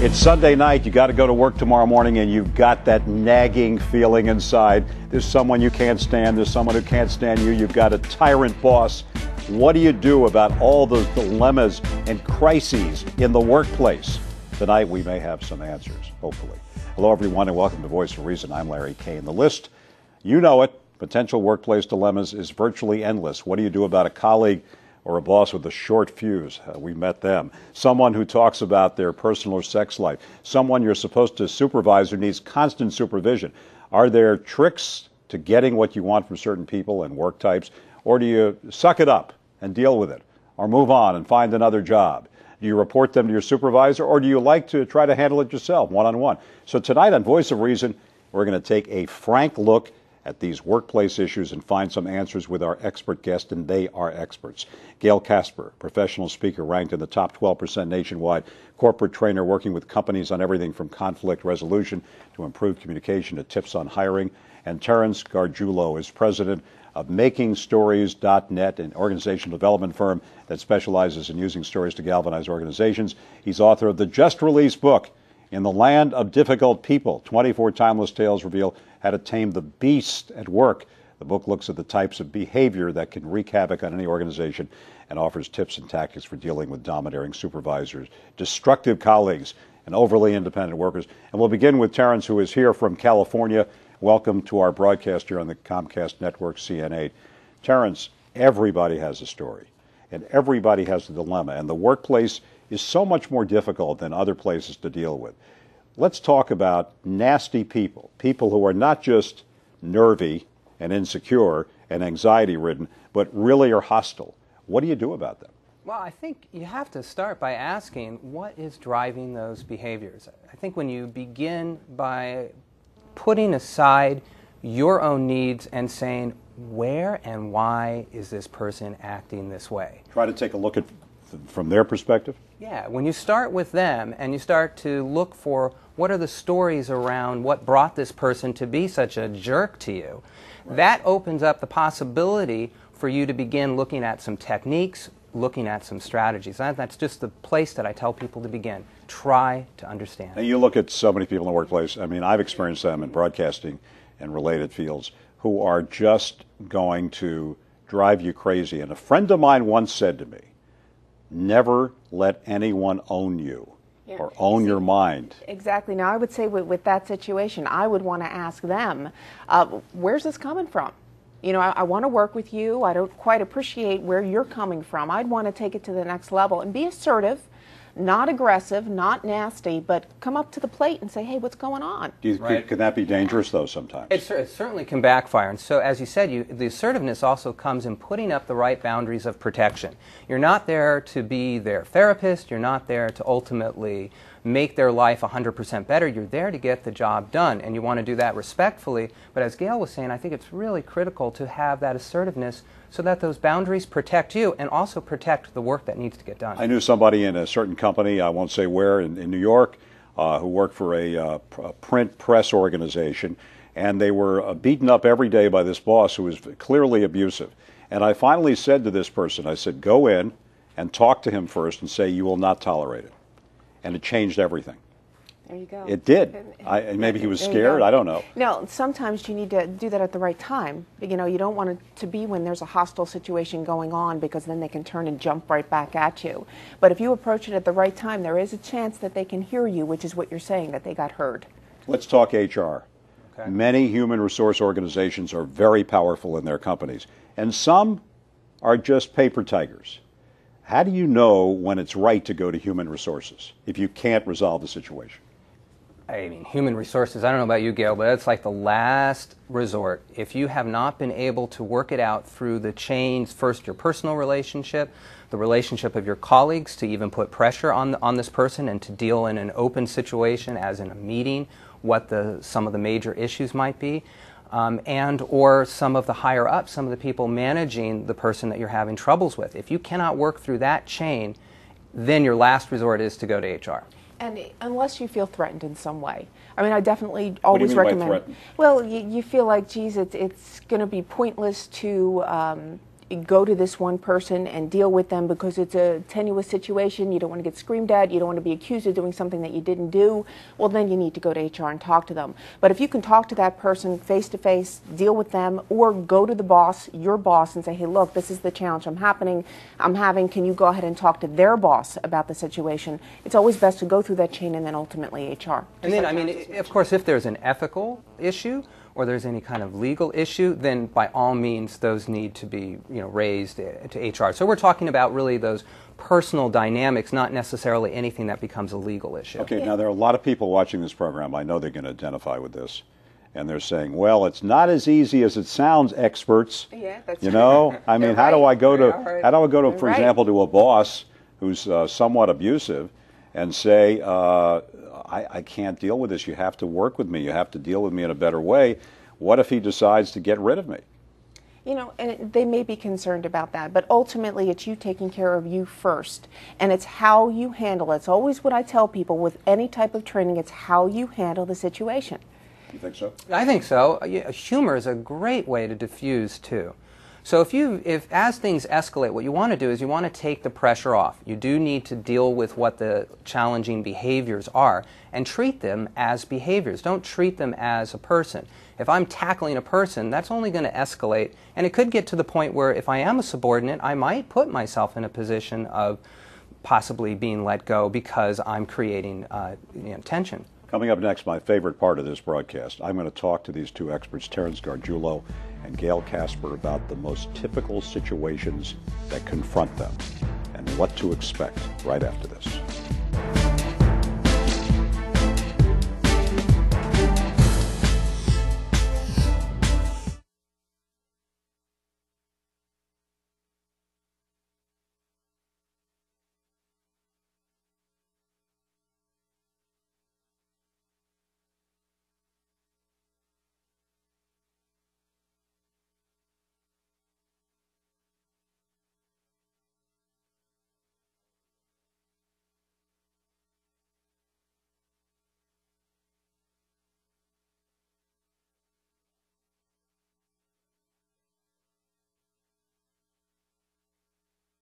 It's Sunday night. You got to go to work tomorrow morning, and you've got that nagging feeling inside. There's someone you can't stand. There's someone who can't stand you. You've got a tyrant boss. What do you do about all those dilemmas and crises in the workplace? Tonight, we may have some answers, hopefully. Hello, everyone, and welcome to Voice of Reason. I'm Larry Kane. The list, you know it, potential workplace dilemmas is virtually endless. What do you do about a colleague or a boss with a short fuse. Uh, we met them. Someone who talks about their personal or sex life. Someone you're supposed to supervise who needs constant supervision. Are there tricks to getting what you want from certain people and work types? Or do you suck it up and deal with it? Or move on and find another job? Do you report them to your supervisor or do you like to try to handle it yourself one on one? So tonight on Voice of Reason, we're going to take a frank look at these workplace issues and find some answers with our expert guest, and they are experts. Gail Casper, professional speaker ranked in the top 12% nationwide, corporate trainer working with companies on everything from conflict resolution to improved communication to tips on hiring. And Terrence Gargiulo is president of MakingStories.net, an organizational development firm that specializes in using stories to galvanize organizations. He's author of the just released book, in the land of difficult people, 24 timeless tales reveal how to tame the beast at work. The book looks at the types of behavior that can wreak havoc on any organization and offers tips and tactics for dealing with domineering supervisors, destructive colleagues, and overly independent workers. And we'll begin with Terrence, who is here from California. Welcome to our broadcast here on the Comcast Network, CN8. Terrence, everybody has a story, and everybody has a dilemma, and the workplace is so much more difficult than other places to deal with. Let's talk about nasty people, people who are not just nervy and insecure and anxiety ridden, but really are hostile. What do you do about them? Well, I think you have to start by asking what is driving those behaviors. I think when you begin by putting aside your own needs and saying, where and why is this person acting this way? Try to take a look at from their perspective? Yeah, when you start with them and you start to look for what are the stories around what brought this person to be such a jerk to you, right. that opens up the possibility for you to begin looking at some techniques, looking at some strategies. that's just the place that I tell people to begin. Try to understand. And you look at so many people in the workplace. I mean, I've experienced them in broadcasting and related fields who are just going to drive you crazy. And a friend of mine once said to me, never let anyone own you yeah. or own See, your mind. Exactly. Now, I would say with, with that situation, I would want to ask them, uh, where's this coming from? You know, I, I want to work with you. I don't quite appreciate where you're coming from. I'd want to take it to the next level and be assertive not aggressive, not nasty, but come up to the plate and say, "Hey, what's going on?" Do you, right. that be dangerous though? Sometimes it, it, certainly can backfire. And so, as you said, you, the assertiveness also comes in putting up the right boundaries of protection. You're not there to be their therapist. You're not there to ultimately make their life 100% better. You're there to get the job done, and you want to do that respectfully. But as Gail was saying, I think it's really critical to have that assertiveness so that those boundaries protect you and also protect the work that needs to get done. I knew somebody in a certain company, I won't say where, in, in New York, uh, who worked for a, uh, a, print press organization, and they were uh, beaten up every day by this boss who was clearly abusive. And I finally said to this person, I said, go in and talk to him first and say, you will not tolerate it. And it changed everything. There you go. It did. I, maybe he was scared. I don't know. No, sometimes you need to do that at the right time. You know, you don't want it to be when there's a hostile situation going on because then they can turn and jump right back at you. But if you approach it at the right time, there is a chance that they can hear you, which is what you're saying, that they got heard. Let's talk HR. Okay. Many human resource organizations are very powerful in their companies, and some are just paper tigers. How do you know when it's right to go to human resources if you can't resolve the situation? I mean, human resources, I don't know about you, Gail, but it's like the last resort. If you have not been able to work it out through the chains, first your personal relationship, the relationship of your colleagues, to even put pressure on, on this person and to deal in an open situation, as in a meeting, what the, some of the major issues might be, um, and or some of the higher up, some of the people managing the person that you're having troubles with. If you cannot work through that chain, then your last resort is to go to HR. And unless you feel threatened in some way, I mean, I definitely always recommend. Well, you, you, feel like, geez, it's it's going to be pointless to um, go to this one person and deal with them because it's a tenuous situation. You don't want to get screamed at. You don't want to be accused of doing something that you didn't do. Well, then you need to go to HR and talk to them. But if you can talk to that person face to face, deal with them, or go to the boss, your boss, and say, hey, look, this is the challenge I'm happening, I'm having. Can you go ahead and talk to their boss about the situation? It's always best to go through that chain and then ultimately HR. And then, like I mean, of course, if there's an ethical issue, or there's any kind of legal issue, then by all means, those need to be you know, raised eh, to HR. So we're talking about really those personal dynamics, not necessarily anything that becomes a legal issue. Okay, yeah. now there are a lot of people watching this program. I know they're going to identify with this. And they're saying, well, it's not as easy as it sounds, experts. Yeah, that's You know, right. I mean, You're how right. do I go to, how do I go to, for right. example, to a boss who's uh, somewhat abusive and say, uh, I, I can't deal with this. You have to work with me. You have to deal with me in a better way. What if he decides to get rid of me? you know, and they may be concerned about that, but ultimately it's you taking care of you first. And it's how you handle it. It's always what I tell people with any type of training, it's how you handle the situation. You think so? I think so. Humor is a great way to diffuse, too. So if you if as things escalate, what you want to do is you want to take the pressure off. You do need to deal with what the challenging behaviors are and treat them as behaviors. Don't treat them as a person. If I'm tackling a person, that's only going to escalate and it could get to the point where if I am a subordinate, I might put myself in a position of possibly being let go because I'm creating uh, you know, tension. Coming up next, my favorite part of this broadcast, I'm going to talk to these two experts, Terrence Gargiulo and Gail Casper about the most typical situations that confront them and what to expect right after this.